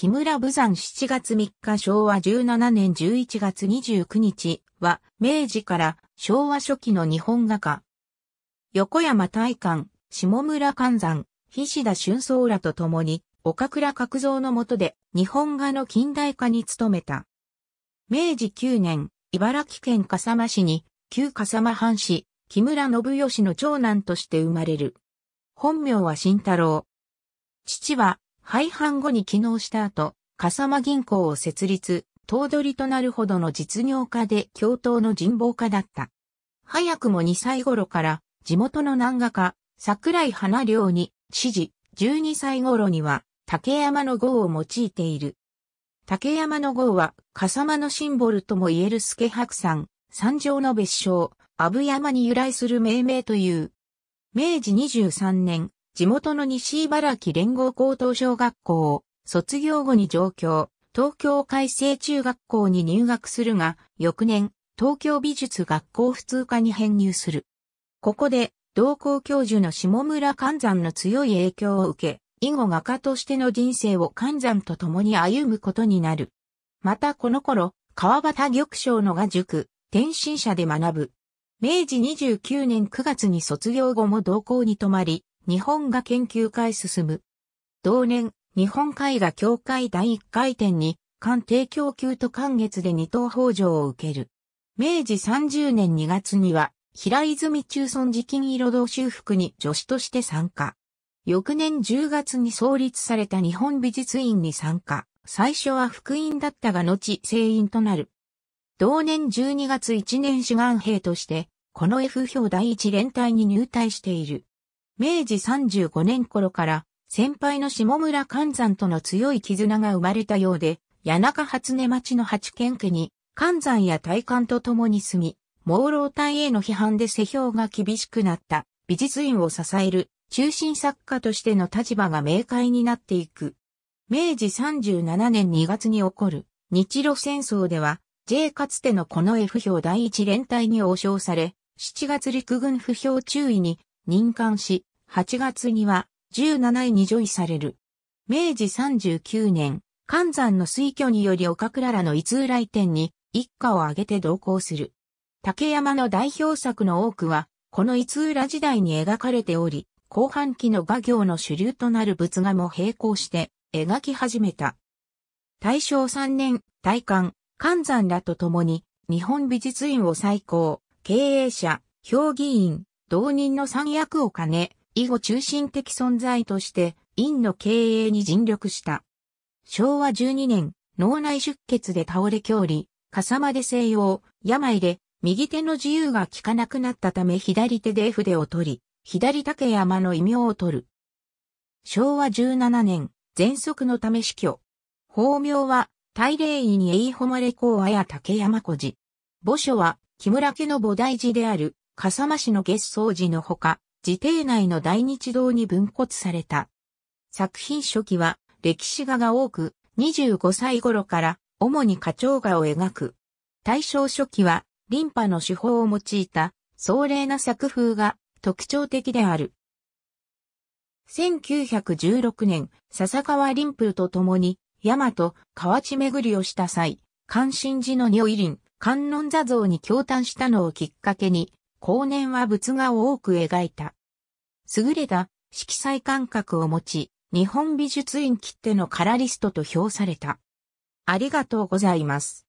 木村武山7月3日昭和17年11月29日は、明治から昭和初期の日本画家。横山大観、下村観山、菱田春草らと共に、岡倉角蔵の下で日本画の近代化に努めた。明治9年、茨城県笠間市に、旧笠間藩士、木村信義の長男として生まれる。本名は慎太郎。父は廃藩後に起能した後、笠間銀行を設立、頭取となるほどの実業家で共闘の人望家だった。早くも2歳頃から地元の南画家、桜井花良に指示、12歳頃には竹山の号を用いている。竹山の号は笠間のシンボルとも言える助白山、山上の別称、阿部山に由来する命名という。明治23年、地元の西茨城連合高等小学校を卒業後に上京、東京海星中学校に入学するが、翌年、東京美術学校普通科に編入する。ここで、同校教授の下村関山の強い影響を受け、以後画家としての人生を関山と共に歩むことになる。またこの頃、川端玉章の画塾、転身者で学ぶ。明治29年9月に卒業後も同校に泊まり、日本画研究会進む。同年、日本絵画協会第1回展に、官邸供給と官月で二等法上を受ける。明治30年2月には、平泉中村寺金色道修復に助手として参加。翌年10月に創立された日本美術院に参加。最初は副院だったが後正院となる。同年12月1年志願兵として、この F 表第一連隊に入隊している。明治35年頃から先輩の下村勘山との強い絆が生まれたようで、谷中初音町の八軒家に勘山や大官と共に住み、朦朧体への批判で世評が厳しくなった美術院を支える中心作家としての立場が明快になっていく。明治37年2月に起こる日露戦争では、J かつてのこの F 票第一連隊に応召され、7月陸軍不評注意に任官し、8月には17位に除位される。明治39年、関山の推挙により岡倉らの逸浦。来店に一家を挙げて同行する。竹山の代表作の多くは、この逸浦時代に描かれており、後半期の画業の主流となる仏画も並行して描き始めた。大正3年、大観、関山らと共に、日本美術院を再興、経営者、評議員、同人の三役を兼ね、以後中心的存在として、院の経営に尽力した。昭和12年、脳内出血で倒れ恐竜笠間で静養、病で、右手の自由が効かなくなったため左手で筆を取り、左竹山の異名を取る。昭和17年、喘息のため死去。法名は、大霊院に栄誉れ公や竹山小路。墓所は、木村家の菩提寺である、笠間市の月草寺のほか、自邸内の大日堂に分骨された。作品初期は歴史画が多く、25歳頃から主に花鳥画を描く。大正初期はリンパの手法を用いた壮麗な作風が特徴的である。1916年、笹川林風と共に、大和、河内巡りをした際、関心寺の如意林、観音座像に共嘆したのをきっかけに、後年は仏画を多く描いた。優れた色彩感覚を持ち、日本美術院切手のカラリストと評された。ありがとうございます。